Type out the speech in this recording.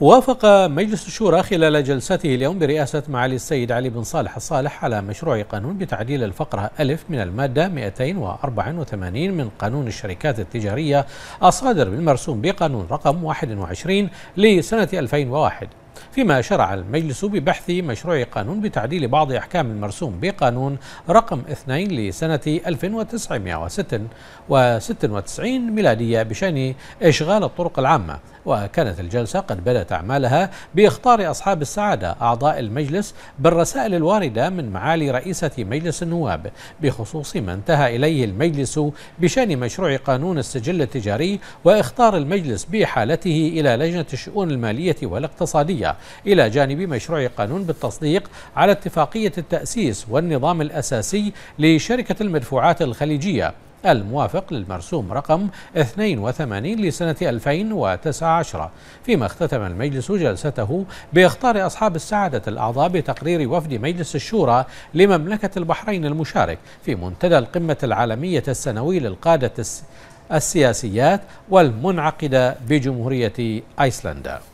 وافق مجلس الشورى خلال جلسته اليوم برئاسة معالي السيد علي بن صالح الصالح على مشروع قانون بتعديل الفقرة ألف من المادة 284 من قانون الشركات التجارية الصادر بالمرسوم بقانون رقم 21 لسنة 2001 فيما شرع المجلس ببحث مشروع قانون بتعديل بعض أحكام المرسوم بقانون رقم 2 لسنة 1996 ميلادية بشأن إشغال الطرق العامة وكانت الجلسة قد بدأت أعمالها بإخطار أصحاب السعادة أعضاء المجلس بالرسائل الواردة من معالي رئيسة مجلس النواب بخصوص ما انتهى إليه المجلس بشأن مشروع قانون السجل التجاري وإخطار المجلس بإحالته إلى لجنة الشؤون المالية والاقتصادية إلى جانب مشروع قانون بالتصديق على اتفاقية التأسيس والنظام الأساسي لشركة المدفوعات الخليجية الموافق للمرسوم رقم 82 لسنة 2019 فيما اختتم المجلس جلسته باختار أصحاب السعادة الأعضاء بتقرير وفد مجلس الشورى لمملكة البحرين المشارك في منتدى القمة العالمية السنوي للقادة السياسيات والمنعقدة بجمهورية أيسلندا